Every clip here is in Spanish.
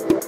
Thank you.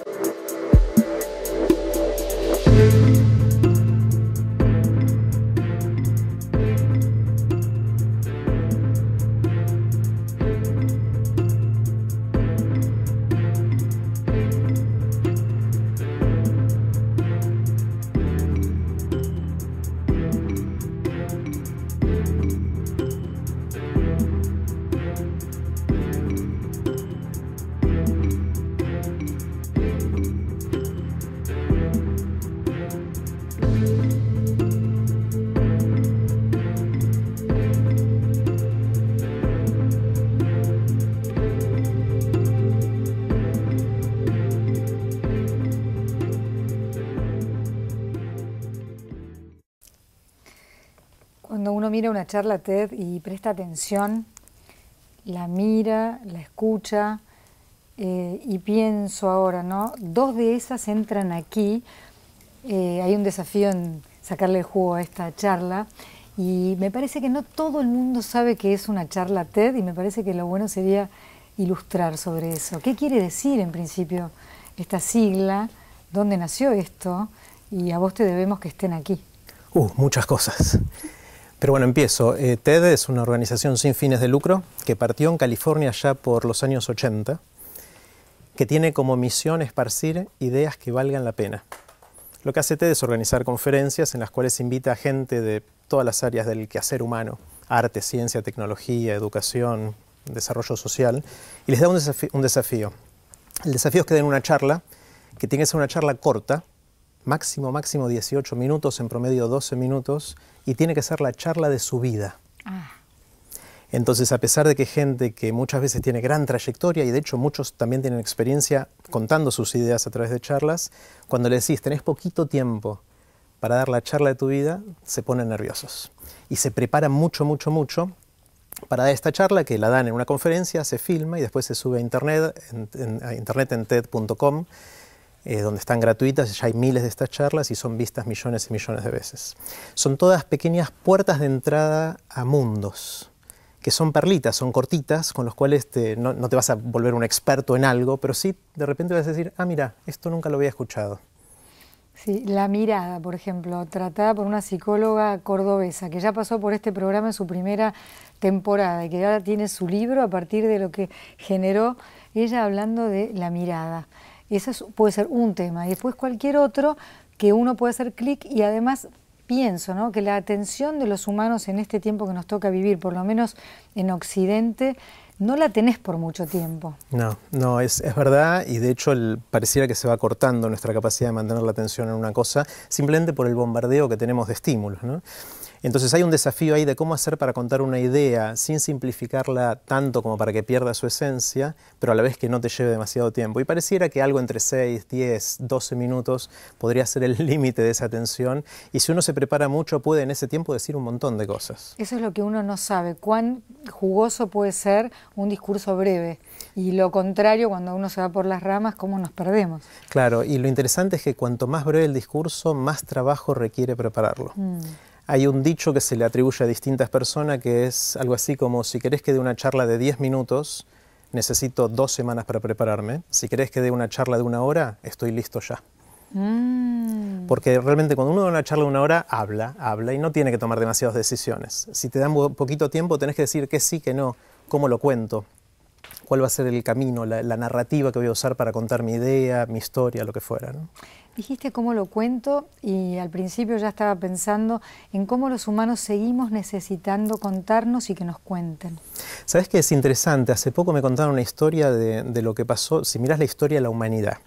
mira una charla TED y presta atención, la mira, la escucha eh, y pienso ahora, ¿no? Dos de esas entran aquí. Eh, hay un desafío en sacarle el jugo a esta charla y me parece que no todo el mundo sabe que es una charla TED y me parece que lo bueno sería ilustrar sobre eso. ¿Qué quiere decir en principio esta sigla? ¿Dónde nació esto? Y a vos te debemos que estén aquí. Uh, muchas cosas. Pero bueno, empiezo. Eh, TED es una organización sin fines de lucro que partió en California ya por los años 80, que tiene como misión esparcir ideas que valgan la pena. Lo que hace TED es organizar conferencias en las cuales invita a gente de todas las áreas del quehacer humano, arte, ciencia, tecnología, educación, desarrollo social, y les da un, un desafío. El desafío es que den una charla, que tiene que ser una charla corta, máximo, máximo 18 minutos, en promedio 12 minutos, y tiene que ser la charla de su vida. Ah. Entonces, a pesar de que gente que muchas veces tiene gran trayectoria y de hecho muchos también tienen experiencia contando sus ideas a través de charlas, cuando le decís, tenés poquito tiempo para dar la charla de tu vida, se ponen nerviosos. Y se preparan mucho, mucho, mucho para dar esta charla que la dan en una conferencia, se filma y después se sube a internet, a internet en eh, donde están gratuitas, ya hay miles de estas charlas y son vistas millones y millones de veces. Son todas pequeñas puertas de entrada a mundos, que son perlitas, son cortitas, con los cuales no, no, te vas a volver un experto en algo, pero sí de repente vas a decir, ah, mira, esto nunca lo había escuchado. Sí, la mirada, por ejemplo, tratada por una psicóloga cordobesa que ya pasó por este programa en su primera temporada y que ahora tiene su libro a partir de lo que generó ella hablando de la mirada. Y ese puede ser un tema. Y después cualquier otro que uno puede hacer clic y además pienso que la atención de los humanos en este tiempo que nos toca vivir, por lo menos en Occidente, no la tenés por mucho tiempo. No, no, es, verdad y de hecho pareciera que se va cortando nuestra capacidad de mantener la atención en una cosa simplemente por el bombardeo que tenemos de estímulos. ¿no? Entonces hay un desafío ahí de cómo hacer para contar una idea sin simplificarla tanto como para que pierda su esencia, pero a la vez que no te lleve demasiado tiempo. Y pareciera que algo entre 6, 10, 12 minutos podría ser el límite de esa atención. Y si uno se prepara mucho, puede en ese tiempo decir un montón de cosas. Eso es lo que uno no sabe, cuán jugoso puede ser un discurso breve. Y lo contrario, cuando uno se va por las ramas, cómo nos perdemos. Claro, y lo interesante es que cuanto más breve el discurso, más trabajo requiere prepararlo. Mm. Hay un dicho que se le atribuye a distintas personas que es algo así como si querés que dé una charla de 10 minutos, necesito dos semanas para prepararme. Si querés que dé una charla de una hora, estoy listo ya. Mm. Porque realmente cuando uno da una charla de una hora, habla, habla y no tiene que tomar demasiadas decisiones. Si te dan poquito tiempo, tenés que decir que sí, que no, cómo lo cuento, cuál va a ser el camino, la, narrativa que voy a usar para contar mi idea, mi historia, lo que fuera. ¿no? Dijiste cómo lo cuento y al principio ya estaba pensando en cómo los humanos seguimos necesitando contarnos y que nos cuenten. Sabes que es interesante, hace poco me contaron una historia de, de lo que pasó, si miras la historia de la humanidad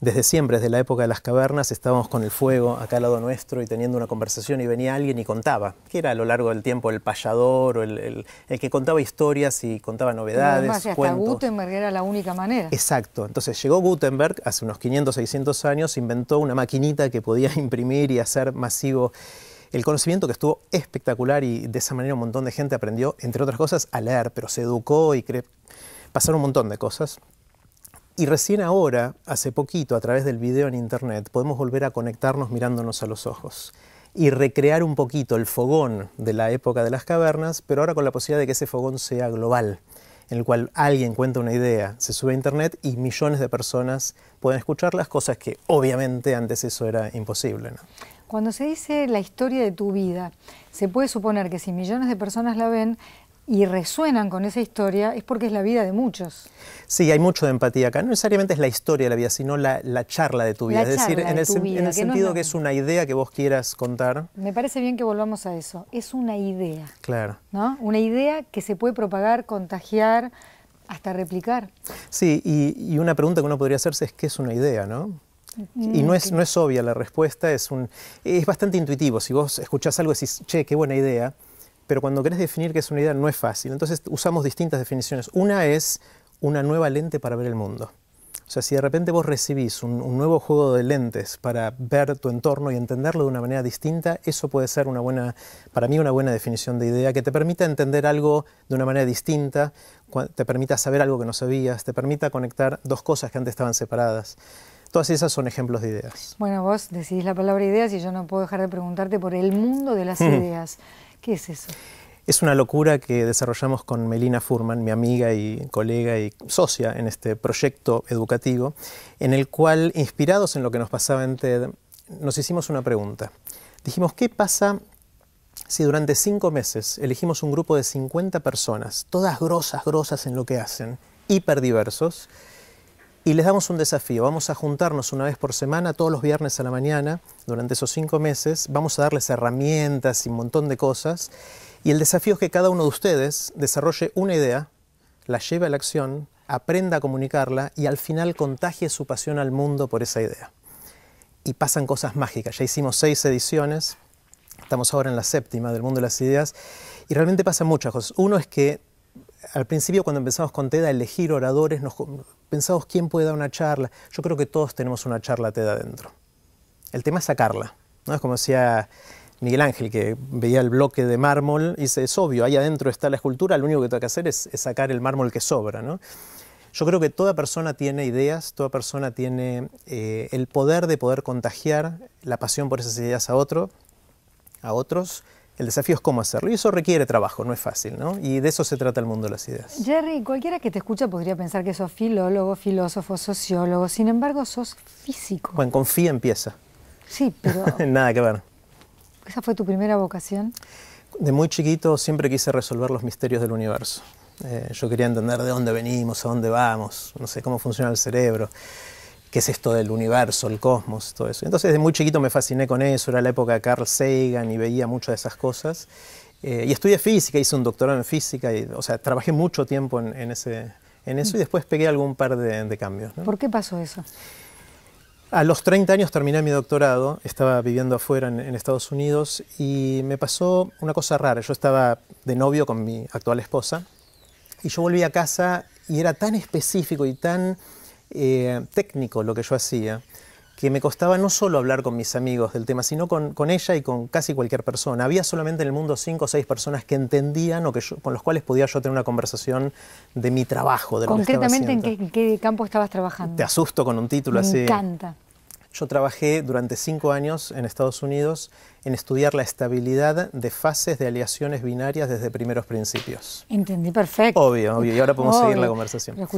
desde siempre, desde la época de las cavernas, estábamos con el fuego acá al lado nuestro y teniendo una conversación y venía alguien y contaba, que era a lo largo del tiempo el payador o el, que contaba historias y contaba novedades. Además, hasta Gutenberg era la única manera. Exacto, entonces llegó Gutenberg hace unos 500, 600 años, inventó una maquinita que podía imprimir y hacer masivo el conocimiento que estuvo espectacular y de esa manera un montón de gente aprendió, entre otras cosas, a leer, pero se educó y cre... pasaron un montón de cosas. Y recién ahora, hace poquito, a través del video en internet, podemos volver a conectarnos mirándonos a los ojos y recrear un poquito el fogón de la época de las cavernas, pero ahora con la posibilidad de que ese fogón sea global, en el cual alguien cuenta una idea, se sube a internet y millones de personas pueden escuchar las cosas que obviamente antes eso era imposible. Cuando se dice la historia de tu vida, se puede suponer que si millones de personas la ven, y resuenan con esa historia es porque es la vida de muchos. Sí, hay mucho de empatía acá. No necesariamente es la historia de la vida, sino la, charla de tu vida. es decir, en, el, sentido que es una idea que vos quieras contar. Me parece bien que volvamos a eso. Es una idea. Claro. ¿no? Una idea que se puede propagar, contagiar, hasta replicar. Sí, y, una pregunta que uno podría hacerse es qué es una idea, ¿no? Y no mm, es, no es obvia la respuesta, es, un, es bastante intuitivo. Si vos escuchás algo y decís, che, qué buena idea, pero cuando querés definir qué es una idea no es fácil. Entonces usamos distintas definiciones. Una es una nueva lente para ver el mundo. O sea, si de repente vos recibís un, nuevo juego de lentes para ver tu entorno y entenderlo de una manera distinta, eso puede ser una buena, para mí una buena definición de idea que te permita entender algo de una manera distinta, te permita saber algo que no sabías, te permita conectar dos cosas que antes estaban separadas. Todas esas son ejemplos de ideas. Bueno, vos decidís la palabra ideas y yo no puedo dejar de preguntarte por el mundo de las hmm. ideas. ¿Qué es eso? Es una locura que desarrollamos con Melina Furman, mi amiga y colega y socia en este proyecto educativo, en el cual, inspirados en lo que nos pasaba en TED, nos hicimos una pregunta. Dijimos, ¿qué pasa si durante cinco meses elegimos un grupo de 50 personas, todas grosas, grosas en lo que hacen, hiperdiversos, y les damos un desafío, vamos a juntarnos una vez por semana, todos los viernes a la mañana, durante esos cinco meses, vamos a darles herramientas y un montón de cosas. Y el desafío es que cada uno de ustedes desarrolle una idea, la lleve a la acción, aprenda a comunicarla y al final contagie su pasión al mundo por esa idea. Y pasan cosas mágicas. Ya hicimos seis ediciones, estamos ahora en la séptima del mundo de las ideas y realmente pasan muchas cosas. Uno es que al principio cuando empezamos con TEDA, elegir oradores, nos, pensamos quién puede dar una charla. Yo creo que todos tenemos una charla TEDA adentro. El tema es sacarla. ¿no? Es como decía Miguel Ángel, que veía el bloque de mármol, y dice, es obvio, ahí adentro está la escultura, lo único que tengo que hacer es, sacar el mármol que sobra. Yo creo que toda persona tiene ideas, toda persona tiene eh, el poder de poder contagiar la pasión por esas ideas a otro, a otros, el desafío es cómo hacerlo. Y eso requiere trabajo, no es fácil, ¿no? Y de eso se trata el mundo de las ideas. Jerry, cualquiera que te escucha podría pensar que sos filólogo, filósofo, sociólogo. Sin embargo, sos físico. Bueno, confía empieza. Sí, pero... Nada que ver. ¿Esa fue tu primera vocación? De muy chiquito siempre quise resolver los misterios del universo. Eh, yo quería entender de dónde venimos, a dónde vamos, no sé cómo funciona el cerebro qué es esto del universo, el cosmos, todo eso. Entonces, desde muy chiquito me fasciné con eso, era la época de Carl Sagan y veía muchas de esas cosas. Eh, y estudié física, hice un doctorado en física, y, o sea, trabajé mucho tiempo en, ese, en eso y después pegué algún par de, cambios. ¿Por qué pasó eso? A los 30 años terminé mi doctorado, estaba viviendo afuera en, Estados Unidos y me pasó una cosa rara. Yo estaba de novio con mi actual esposa y yo volví a casa y era tan específico y tan eh, técnico lo que yo hacía, que me costaba no solo hablar con mis amigos del tema, sino con, ella y con casi cualquier persona. Había solamente en el mundo cinco o seis personas que entendían o que con los cuales podía yo tener una conversación de mi trabajo, de Concretamente, ¿en, qué, campo estabas trabajando? Te asusto con un título así. Me encanta. Yo trabajé durante cinco años en Estados Unidos en estudiar la estabilidad de fases de aleaciones binarias desde primeros principios. Entendí perfecto. Obvio, obvio. Y ahora podemos seguir la conversación. Lo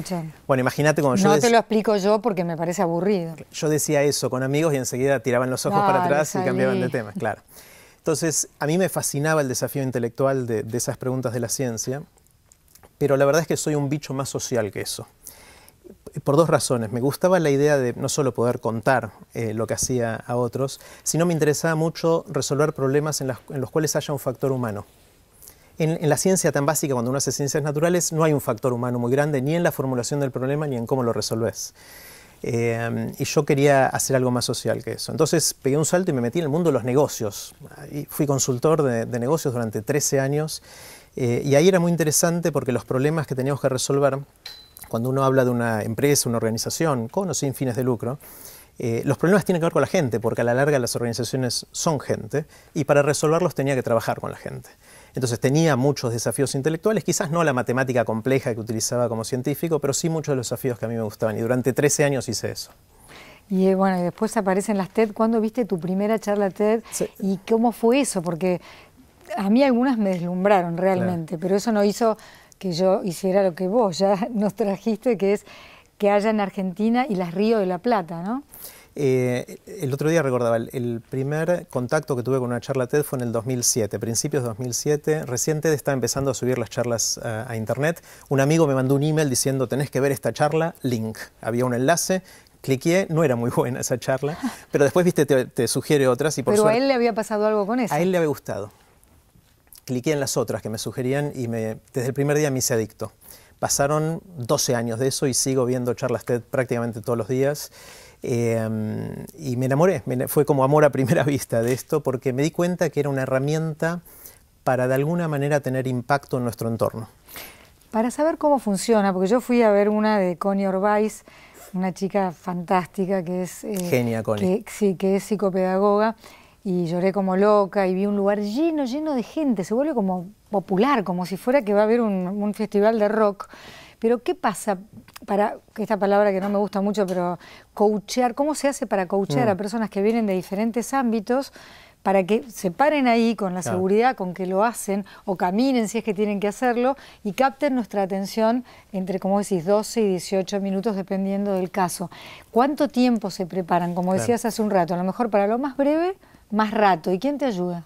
Bueno, imagínate cómo. yo. No te lo explico yo porque me parece aburrido. Yo decía eso con amigos y enseguida tiraban los ojos para atrás y cambiaban de tema, claro. Entonces, a mí me fascinaba el desafío intelectual de esas preguntas de la ciencia, pero la verdad es que soy un bicho más social que eso por dos razones. Me gustaba la idea de no solo poder contar eh, lo que hacía a otros, sino me interesaba mucho resolver problemas en, los cuales haya un factor humano. En, la ciencia tan básica, cuando uno hace ciencias naturales, no hay un factor humano muy grande, ni en la formulación del problema, ni en cómo lo resolves. Eh, y yo quería hacer algo más social que eso. Entonces pegué un salto y me metí en el mundo de los negocios. fui consultor de, negocios durante 13 años. Eh, y ahí era muy interesante porque los problemas que teníamos que resolver cuando uno habla de una empresa, una organización, con o sin fines de lucro, eh, los problemas tienen que ver con la gente, porque a la larga las organizaciones son gente, y para resolverlos tenía que trabajar con la gente. Entonces tenía muchos desafíos intelectuales, quizás no la matemática compleja que utilizaba como científico, pero sí muchos de los desafíos que a mí me gustaban, y durante 13 años hice eso. Y eh, bueno, y después aparecen las TED. ¿Cuándo viste tu primera charla TED? ¿Y cómo fue eso? Porque a mí algunas me deslumbraron realmente, pero eso no hizo que yo hiciera lo que vos ya nos trajiste, que es que haya en Argentina y las Río de la Plata, ¿no? Eh, el otro día recordaba, el, primer contacto que tuve con una charla TED fue en el 2007, principios de 2007. Recién TED estaba empezando a subir las charlas a internet. Un amigo me mandó un email diciendo, tenés que ver esta charla, link. Había un enlace, cliqué, no era muy buena esa charla, pero después, viste, te, sugiere otras y por Pero a él le había pasado algo con eso. A él le había gustado cliqué en las otras que me sugerían y me, desde el primer día me hice adicto. Pasaron 12 años de eso y sigo viendo charlas TED prácticamente todos los días. Em, y me enamoré, fue como amor a primera vista de esto, porque me di cuenta que era una herramienta para de alguna manera tener impacto en nuestro entorno. Para saber cómo funciona, porque yo fui a ver una de Connie Orbais, una chica fantástica que es... Eh, que es psicopedagoga y lloré como loca y vi un lugar lleno, lleno de gente, se vuelve como popular, como si fuera que va a haber un, festival de rock. Pero ¿qué pasa para, esta palabra que no me gusta mucho, pero coachear, cómo se hace para coachear a mm. personas que vienen de diferentes ámbitos para que se paren ahí con la seguridad con que lo hacen o caminen si es que tienen que hacerlo y capten nuestra atención entre, como decís, 12 y 18 minutos dependiendo del caso. ¿Cuánto tiempo se preparan? Como decías hace un rato, a lo mejor para lo más breve más rato. ¿Y quién te ayuda?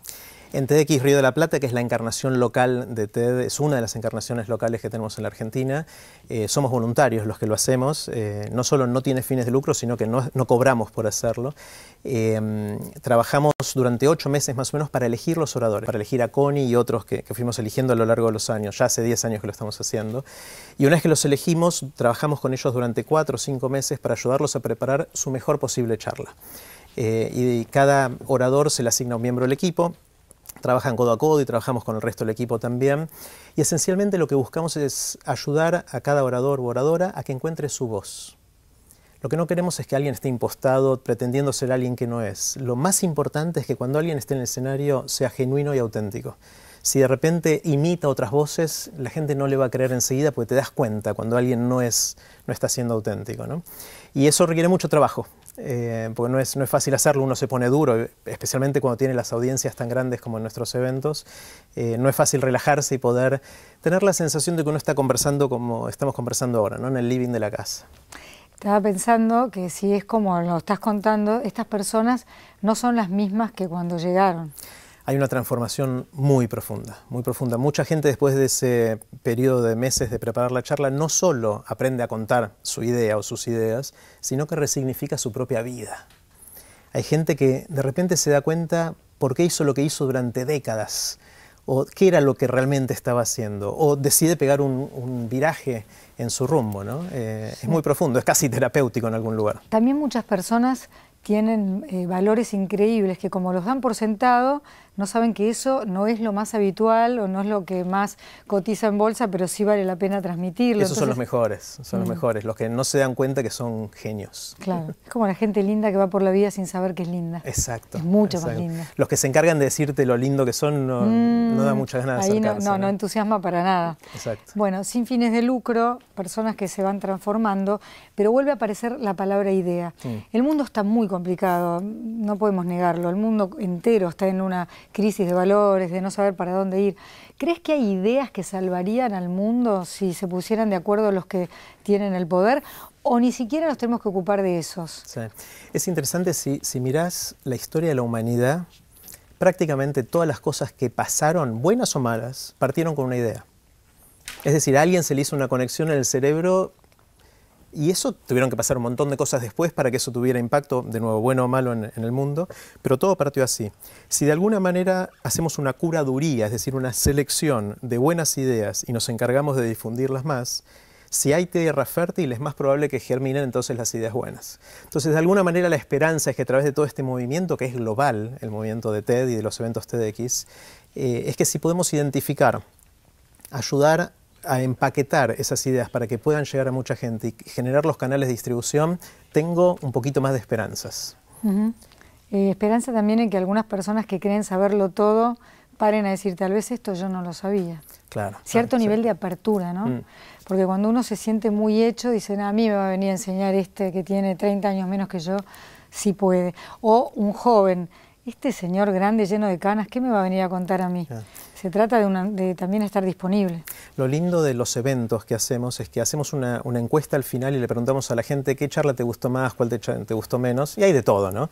En TEDx Río de la Plata, que es la encarnación local de TED, es una de las encarnaciones locales que tenemos en la Argentina, eh, somos voluntarios los que lo hacemos, eh, no solo no tiene fines de lucro, sino que no, cobramos por hacerlo. Em, trabajamos durante ocho meses más o menos para elegir los oradores, para elegir a Coni y otros que, fuimos eligiendo a lo largo de los años, ya hace diez años que lo estamos haciendo. Y una vez que los elegimos, trabajamos con ellos durante cuatro o cinco meses para ayudarlos a preparar su mejor posible charla. Eh, y cada orador se le asigna un miembro del equipo. Trabajan codo a codo y trabajamos con el resto del equipo también. Y esencialmente lo que buscamos es ayudar a cada orador o oradora a que encuentre su voz. Lo que no queremos es que alguien esté impostado, pretendiendo ser alguien que no es. Lo más importante es que cuando alguien esté en el escenario sea genuino y auténtico. Si de repente imita otras voces, la gente no le va a creer enseguida porque te das cuenta cuando alguien no es, no está siendo auténtico. Y eso requiere mucho trabajo, eh, porque no es, fácil hacerlo, uno se pone duro, especialmente cuando tiene las audiencias tan grandes como en nuestros eventos, eh, no es fácil relajarse y poder tener la sensación de que uno está conversando como estamos conversando ahora, en el living de la casa. Estaba pensando que si es como lo estás contando, estas personas no son las mismas que cuando llegaron hay una transformación muy profunda, muy profunda. Mucha gente después de ese periodo de meses de preparar la charla no solo aprende a contar su idea o sus ideas, sino que resignifica su propia vida. Hay gente que de repente se da cuenta por qué hizo lo que hizo durante décadas, o qué era lo que realmente estaba haciendo, o decide pegar un, viraje en su rumbo. ¿no? Eh, es muy profundo, es casi terapéutico en algún lugar. También muchas personas tienen eh, valores increíbles que como los dan por sentado, no saben que eso no es lo más habitual o no es lo que más cotiza en bolsa, pero sí vale la pena transmitirlo. Esos son los mejores, son los mm. mejores, los que no se dan cuenta que son genios. Claro, es como la gente linda que va por la vida sin saber que es linda. Exacto. Es mucho más linda. Los que se encargan de decirte lo lindo que son no, mm, da muchas ganas de acercarse. No, no, no, entusiasma para nada. Exacto. Bueno, sin fines de lucro, personas que se van transformando, pero vuelve a aparecer la palabra idea. Mm. El mundo está muy complicado, no podemos negarlo, el mundo entero está en una crisis de valores, de no saber para dónde ir. ¿Crees que hay ideas que salvarían al mundo si se pusieran de acuerdo los que tienen el poder? ¿O ni siquiera nos tenemos que ocupar de esos? Es interesante si, si mirás la historia de la humanidad, prácticamente todas las cosas que pasaron, buenas o malas, partieron con una idea. Es decir, a alguien se le hizo una conexión en el cerebro y eso tuvieron que pasar un montón de cosas después para que eso tuviera impacto, de nuevo, bueno o malo en, el mundo, pero todo partió así. Si de alguna manera hacemos una curaduría, es decir, una selección de buenas ideas y nos encargamos de difundirlas más, si hay tierra fértil es más probable que germinen entonces las ideas buenas. Entonces, de alguna manera la esperanza es que a través de todo este movimiento, que es global, el movimiento de TED y de los eventos TEDx, eh, es que si podemos identificar, ayudar a a empaquetar esas ideas para que puedan llegar a mucha gente y generar los canales de distribución, tengo un poquito más de esperanzas. Eh, esperanza también en que algunas personas que creen saberlo todo paren a decir, tal vez esto yo no lo sabía. Claro. Cierto nivel de apertura, ¿no? Mm. Porque cuando uno se siente muy hecho, dicen, a mí me va a venir a enseñar este que tiene 30 años menos que yo, si puede. O un joven este señor grande, lleno de canas, ¿qué me va a venir a contar a mí? Se trata de, también estar disponible. Lo lindo de los eventos que hacemos es que hacemos una, encuesta al final y le preguntamos a la gente qué charla te gustó más, cuál te, gustó menos, y hay de todo, ¿no?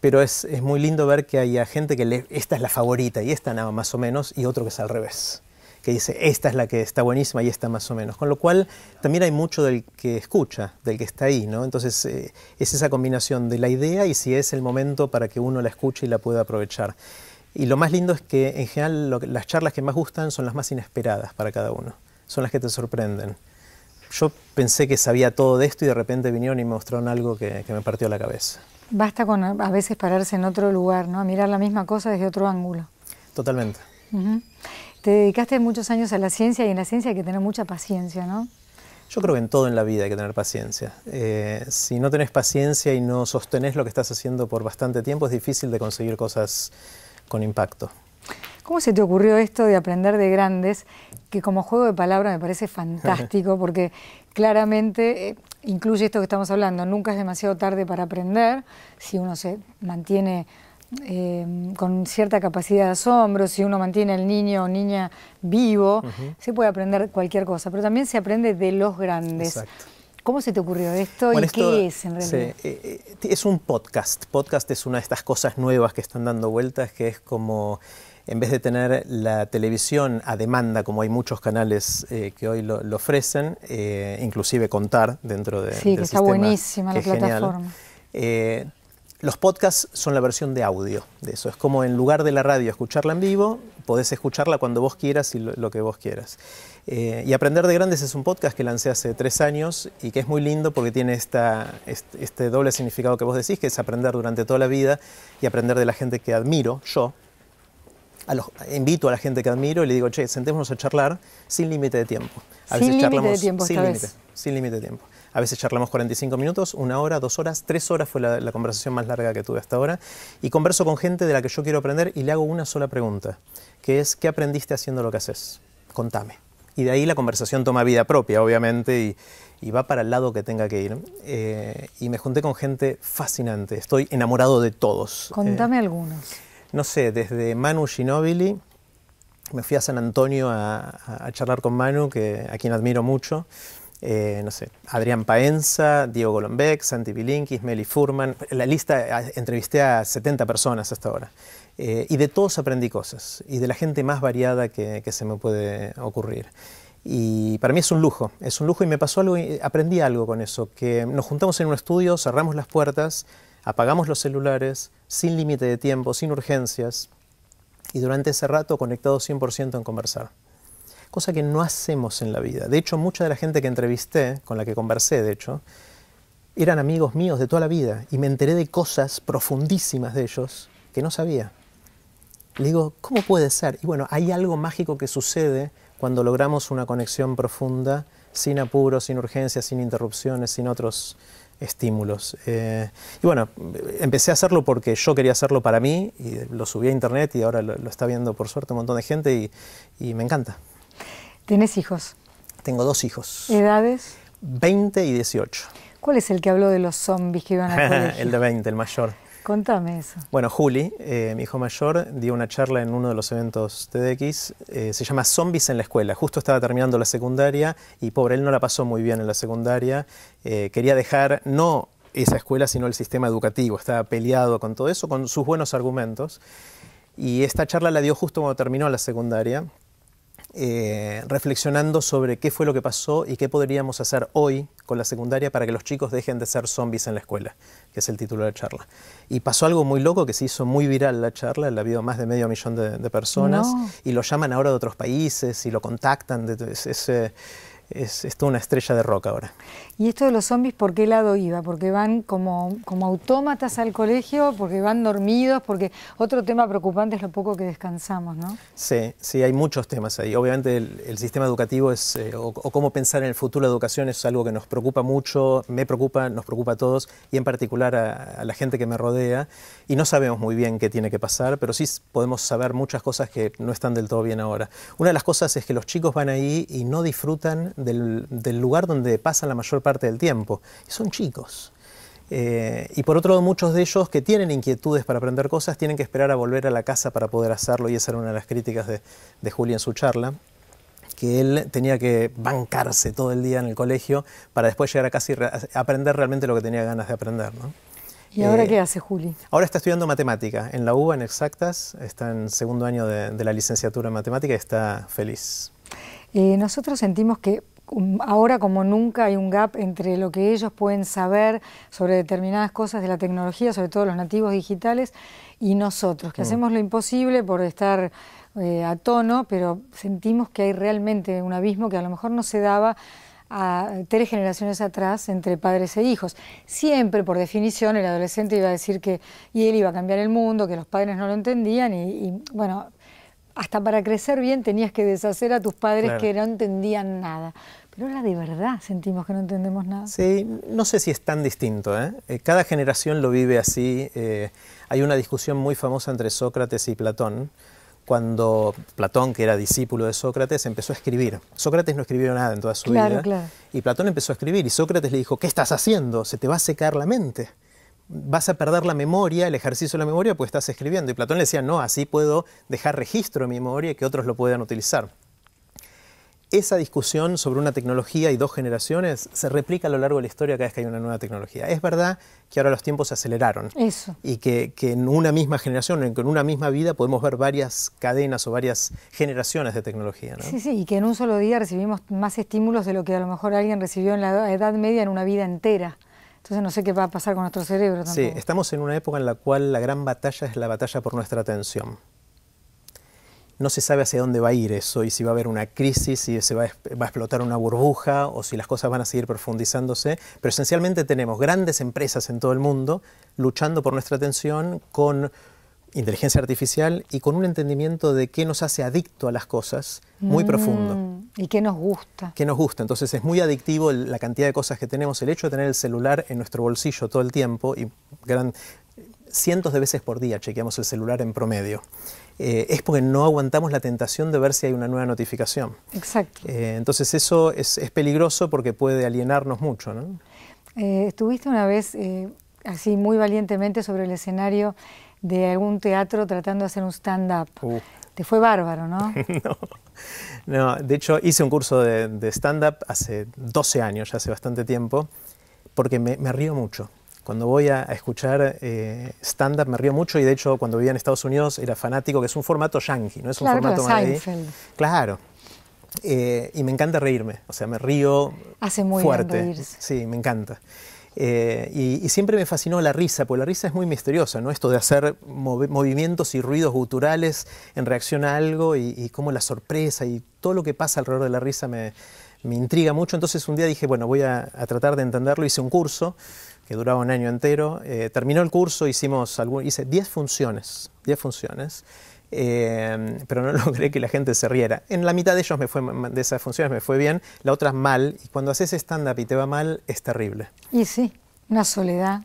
pero es, muy lindo ver que hay gente que le, esta es la favorita y esta nada más o menos y otro que es al revés que dice, esta es la que está buenísima y esta más o menos. Con lo cual también hay mucho del que escucha, del que está ahí, ¿no? Entonces eh, es esa combinación de la idea y si es el momento para que uno la escuche y la pueda aprovechar. Y lo más lindo es que en general las charlas que más gustan son las más inesperadas para cada uno, son las que te sorprenden. Yo pensé que sabía todo de esto y de repente vinieron y me mostraron algo que, me partió la cabeza. Basta con a veces pararse en otro lugar, ¿no? A mirar la misma cosa desde otro ángulo. Totalmente. Te dedicaste muchos años a la ciencia y en la ciencia hay que tener mucha paciencia, ¿no? Yo creo que en todo en la vida hay que tener paciencia. Eh, si no tenés paciencia y no sostenés lo que estás haciendo por bastante tiempo, es difícil de conseguir cosas con impacto. ¿Cómo se te ocurrió esto de aprender de grandes? Que como juego de palabras me parece fantástico porque claramente eh, incluye esto que estamos hablando. Nunca es demasiado tarde para aprender si uno se mantiene Em, con cierta capacidad de asombro, si uno mantiene al niño o niña vivo, se puede aprender cualquier cosa, pero también se aprende de los grandes. ¿Cómo se te ocurrió esto y qué es en realidad? Eh, eh, es un podcast. Podcast es una de estas cosas nuevas que están dando vueltas, que es como, en vez de tener la televisión a demanda, como hay muchos canales eh, que hoy lo, ofrecen, inclusive contar dentro de... Sí, que está buenísima la plataforma. Los podcasts son la versión de audio de eso. Es como en lugar de la radio escucharla en vivo, podés escucharla cuando vos quieras y lo, que vos quieras. Eh, y Aprender de Grandes es un podcast que lancé hace tres años y que es muy lindo porque tiene esta, este, doble significado que vos decís, que es aprender durante toda la vida y aprender de la gente que admiro, yo. invito a la gente que admiro y le digo, che, sentémonos a charlar sin límite de tiempo. sin límite de tiempo, Sin límite de tiempo. A veces charlamos 45 minutos, una hora, dos horas, tres horas fue la, conversación más larga que tuve hasta ahora. Y converso con gente de la que yo quiero aprender y le hago una sola pregunta, que es, ¿qué aprendiste haciendo lo que haces? Contame. Y de ahí la conversación toma vida propia, obviamente, y, va para el lado que tenga que ir. Eh, y me junté con gente fascinante. Estoy enamorado de todos. Eh, Contame algunos. No sé, desde Manu Ginobili, me fui a San Antonio a, a charlar con Manu, que, a quien admiro mucho. Eh, no sé, Adrián Paenza, Diego Golombek, Santi Bilinkis, Meli Furman. La lista, entrevisté a 70 personas hasta ahora. Eh, y de todos aprendí cosas, y de la gente más variada que, que, se me puede ocurrir. Y para mí es un lujo, es un lujo y me pasó algo, aprendí algo con eso, que nos juntamos en un estudio, cerramos las puertas, apagamos los celulares, sin límite de tiempo, sin urgencias, y durante ese rato conectados 100% en conversar cosa que no hacemos en la vida. De hecho, mucha de la gente que entrevisté, con la que conversé, de hecho, eran amigos míos de toda la vida y me enteré de cosas profundísimas de ellos que no sabía. Le digo, ¿cómo puede ser? Y bueno, hay algo mágico que sucede cuando logramos una conexión profunda, sin apuros, sin urgencias, sin interrupciones, sin otros estímulos. Eh, y bueno, empecé a hacerlo porque yo quería hacerlo para mí y lo subí a internet y ahora lo, está viendo por suerte un montón de gente y me encanta. ¿Tienes hijos? Tengo dos hijos. ¿Edades? 20 y 18. ¿Cuál es el que habló de los zombies que iban a colegio? el de 20, el mayor. Contame eso. Bueno, Juli, eh, mi hijo mayor, dio una charla en uno de los eventos TDX, eh, se llama Zombies en la escuela. Justo estaba terminando la secundaria y pobre, él no la pasó muy bien en la secundaria. Eh, quería dejar, no esa escuela, sino el sistema educativo. Estaba peleado con todo eso, con sus buenos argumentos. Y esta charla la dio justo cuando terminó la secundaria eh, reflexionando sobre qué fue lo que pasó y qué podríamos hacer hoy con la secundaria para que los chicos dejen de ser zombies en la escuela, que es el título de la charla. Y pasó algo muy loco que se hizo muy viral la charla, la vio más de medio millón de, personas y lo llaman ahora de otros países y lo contactan. De, ese es, toda una estrella de roca ahora. ¿Y esto de los zombies por qué lado iba? ¿Porque van como, como autómatas al colegio? ¿Porque van dormidos? Porque otro tema preocupante es lo poco que descansamos, ¿no? Sí, sí, hay muchos temas ahí. Obviamente el, sistema educativo es, eh, o, cómo pensar en el futuro de la educación es algo que nos preocupa mucho, me preocupa, nos preocupa a todos y en particular a, a la gente que me rodea. Y no sabemos muy bien qué tiene que pasar, pero sí podemos saber muchas cosas que no están del todo bien ahora. Una de las cosas es que los chicos van ahí y no disfrutan del, lugar donde pasan la mayor parte del tiempo. Y son chicos. Eh, y por otro lado, muchos de ellos que tienen inquietudes para aprender cosas tienen que esperar a volver a la casa para poder hacerlo, y esa era una de las críticas de, Juli en su charla que él tenía que bancarse todo el día en el colegio para después llegar a casa y aprender realmente lo que tenía ganas de aprender. ¿Y ahora eh, qué hace Juli? Ahora está estudiando matemática en la UBA, en Exactas, está en segundo año de, la licenciatura en matemática y está feliz. Eh, nosotros sentimos que ahora como nunca hay un gap entre lo que ellos pueden saber sobre determinadas cosas de la tecnología, sobre todo los nativos digitales, y nosotros, que mm. hacemos lo imposible por estar eh, a tono, pero sentimos que hay realmente un abismo que a lo mejor no se daba a tres generaciones atrás entre padres e hijos. Siempre, por definición, el adolescente iba a decir que y él iba a cambiar el mundo, que los padres no lo entendían y, bueno, hasta para crecer bien tenías que deshacer a tus padres que no entendían nada pero ahora de verdad sentimos que no entendemos nada. Sí, no sé si es tan distinto. ¿eh? Eh, cada generación lo vive así. Eh, hay una discusión muy famosa entre Sócrates y Platón, cuando Platón, que era discípulo de Sócrates, empezó a escribir. Sócrates no escribió nada en toda su vida. Claro. Y Platón empezó a escribir y Sócrates le dijo, ¿qué estás haciendo? Se te va a secar la mente vas a perder la memoria, el ejercicio de la memoria, pues estás escribiendo. Y Platón le decía, no, así puedo dejar registro de mi memoria y que otros lo puedan utilizar esa discusión sobre una tecnología y dos generaciones se replica a lo largo de la historia cada vez que hay una nueva tecnología. Es verdad que ahora los tiempos se aceleraron Eso. y que, en una misma generación, en una misma vida podemos ver varias cadenas o varias generaciones de tecnología. Sí, sí, y que en un solo día recibimos más estímulos de lo que a lo mejor alguien recibió en la Edad Media en una vida entera. Entonces no sé qué va a pasar con nuestro cerebro. también Sí, estamos en una época en la cual la gran batalla es la batalla por nuestra atención no se sabe hacia dónde va a ir eso y si va a haber una crisis, si se va a, explotar una burbuja o si las cosas van a seguir profundizándose, pero esencialmente tenemos grandes empresas en todo el mundo luchando por nuestra atención con inteligencia artificial y con un entendimiento de qué nos hace adicto a las cosas muy profundo. Mm, y qué nos gusta. Qué nos gusta. Entonces es muy adictivo la cantidad de cosas que tenemos, el hecho de tener el celular en nuestro bolsillo todo el tiempo y cientos de veces por día chequeamos el celular en promedio. Eh, es porque no aguantamos la tentación de ver si hay una nueva notificación. Exacto. Eh, entonces eso es, peligroso porque puede alienarnos mucho. ¿no? Eh, estuviste una vez así muy valientemente sobre el escenario de algún teatro tratando de hacer un stand-up. Uh. Te fue bárbaro, ¿no? no. de hecho hice un curso de, stand-up hace 12 años, ya hace bastante tiempo, porque me río mucho. Cuando voy a, escuchar eh, stand-up me río mucho y de hecho cuando vivía en Estados Unidos era fanático, que es un formato yankee, no es un formato Seinfeld. Claro. Eh, y me encanta reírme, o sea, me río Hace muy fuerte. reírse. Sí, me encanta. Eh, y, siempre me fascinó la risa, porque la risa es muy misteriosa, ¿no? Esto de hacer movimientos y ruidos guturales en reacción a algo y, y cómo la sorpresa y todo lo que pasa alrededor de la risa me, me intriga mucho. Entonces un día dije, bueno, voy a, a, tratar de entenderlo. Hice un curso duraba un año entero. Eh, terminó el curso, hicimos hice 10 funciones, 10 funciones, eh, pero no logré que la gente se riera. En la mitad de ellos me fue, de esas funciones me fue bien, la otra mal, y cuando haces stand-up y te va mal, es terrible. Y sí, una soledad.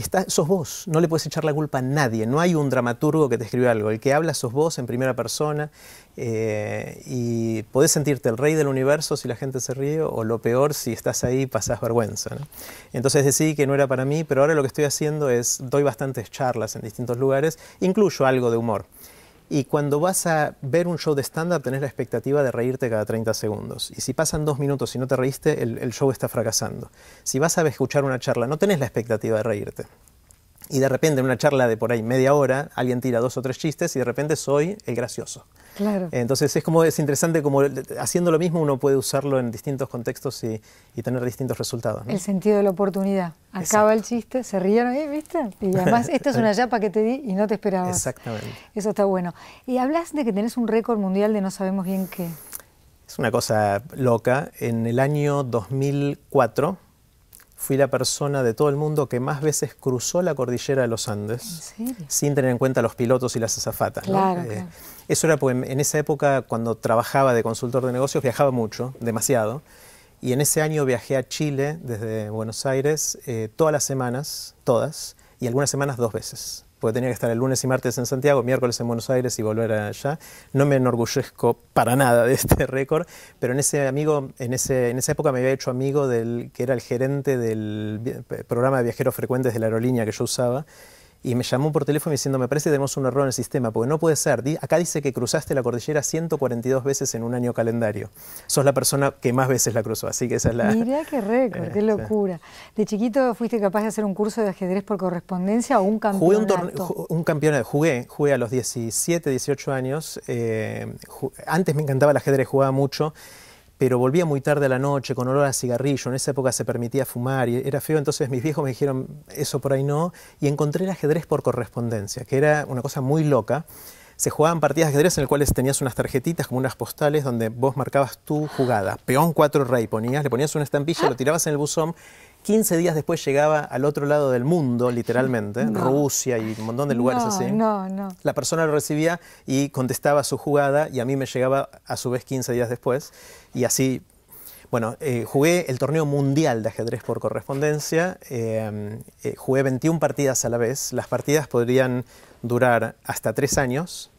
Está, sos vos, no le puedes echar la culpa a nadie, no hay un dramaturgo que te escriba algo, el que habla sos vos en primera persona eh, y podés sentirte el rey del universo si la gente se ríe o lo peor si estás ahí pasas vergüenza. Entonces decidí que no era para mí, pero ahora lo que estoy haciendo es, doy bastantes charlas en distintos lugares, incluyo algo de humor. Y cuando vas a ver un show de estándar, tenés la expectativa de reírte cada 30 segundos. Y si pasan dos minutos y no te reíste, el, el show está fracasando. Si vas a escuchar una charla, no tenés la expectativa de reírte. Y de repente en una charla de por ahí media hora, alguien tira dos o tres chistes y de repente soy el gracioso. Claro. Entonces es como es interesante como haciendo lo mismo uno puede usarlo en distintos contextos y, tener distintos resultados. El sentido de la oportunidad. Acaba el chiste, se rieron, ahí ¿eh? ¿viste? Y además esto es una yapa que te di y no te esperabas. Exactamente. Eso está bueno. Y hablas de que tenés un récord mundial de no sabemos bien qué. Es una cosa loca. En el año 2004 fui la persona de todo el mundo que más veces cruzó la cordillera de los Andes, sin tener en cuenta los pilotos y las azafatas. Eh, eso era porque en esa época, cuando trabajaba de consultor de negocios, viajaba mucho, demasiado. Y en ese año viajé a Chile desde Buenos Aires eh, todas las semanas, todas, y algunas semanas dos veces porque tenía que estar el lunes y martes en Santiago, miércoles en Buenos Aires y volver allá. No me enorgullezco para nada de este récord, pero en ese amigo, en, ese, en esa época me había hecho amigo del que era el gerente del programa de viajeros frecuentes de la aerolínea que yo usaba y me llamó por teléfono diciendo, me parece que tenemos un error en el sistema, porque no puede ser. Acá dice que cruzaste la cordillera 142 veces en un año calendario. Sos la persona que más veces la cruzó, así que esa es la... Mirá qué récord, eh, qué locura. ¿De chiquito fuiste capaz de hacer un curso de ajedrez por correspondencia o un campeonato? Jugué un, jugué, jugué a los 17, 18 años. Eh, antes me encantaba el ajedrez, jugaba mucho pero volvía muy tarde a la noche con olor a cigarrillo, en esa época se permitía fumar y era feo, entonces mis viejos me dijeron eso por ahí no, y encontré el ajedrez por correspondencia, que era una cosa muy loca. Se jugaban partidas de ajedrez en las cuales tenías unas tarjetitas, como unas postales, donde vos marcabas tu jugada. Peón cuatro rey ponías, le ponías una estampilla, lo tirabas en el buzón 15 días después llegaba al otro lado del mundo, literalmente, Rusia y un montón de lugares así. La persona lo recibía y contestaba su jugada y a mí me llegaba a su vez 15 días después. Y así, bueno, eh, jugué el torneo mundial de ajedrez por correspondencia, em, eh, jugué 21 partidas a la vez. Las partidas podrían durar hasta tres años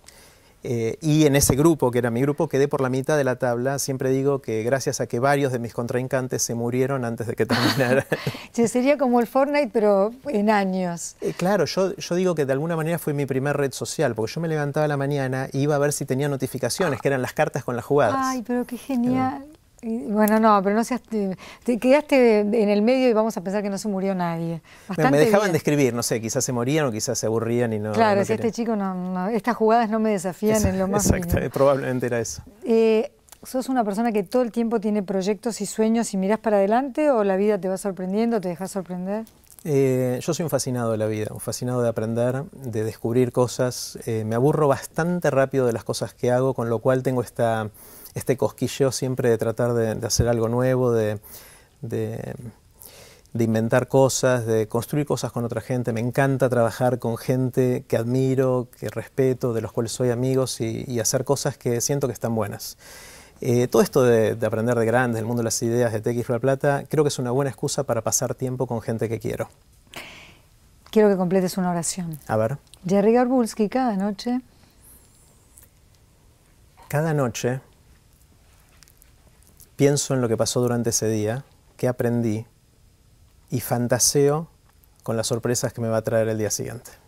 eh, y en ese grupo, que era mi grupo, quedé por la mitad de la tabla. Siempre digo que gracias a que varios de mis contraincantes se murieron antes de que terminara. sería como el Fortnite, pero en años. Eh, claro, yo, digo que de alguna manera fue mi primer red social, porque yo me levantaba a la mañana y iba a ver si tenía notificaciones, que eran las cartas con las jugadas. Ay, pero qué genial. Bueno, no, pero no seas. Te, quedaste en el medio y vamos a pensar que no se murió nadie. me dejaban de escribir, no sé, quizás se morían o quizás se aburrían y no. Claro, si este chico no, Estas jugadas no me desafían en lo más. Exacto, probablemente era eso. Eh, ¿Sos una persona que todo el tiempo tiene proyectos y sueños y miras para adelante o la vida te va sorprendiendo, te dejas sorprender? Eh, yo soy un fascinado de la vida, un fascinado de aprender, de descubrir cosas. Eh, me aburro bastante rápido de las cosas que hago, con lo cual tengo esta este cosquilleo siempre de tratar de, hacer algo nuevo, de, inventar cosas, de construir cosas con otra gente. Me encanta trabajar con gente que admiro, que respeto, de los cuales soy amigos y, hacer cosas que siento que están buenas. Eh, todo esto de, aprender de grandes, del mundo de las ideas, de TX La Plata, creo que es una buena excusa para pasar tiempo con gente que quiero. Quiero que completes una oración. A ver. Jerry Garbulski cada noche. Cada noche pienso en lo que pasó durante ese día, qué aprendí y fantaseo con las sorpresas que me va a traer el día siguiente.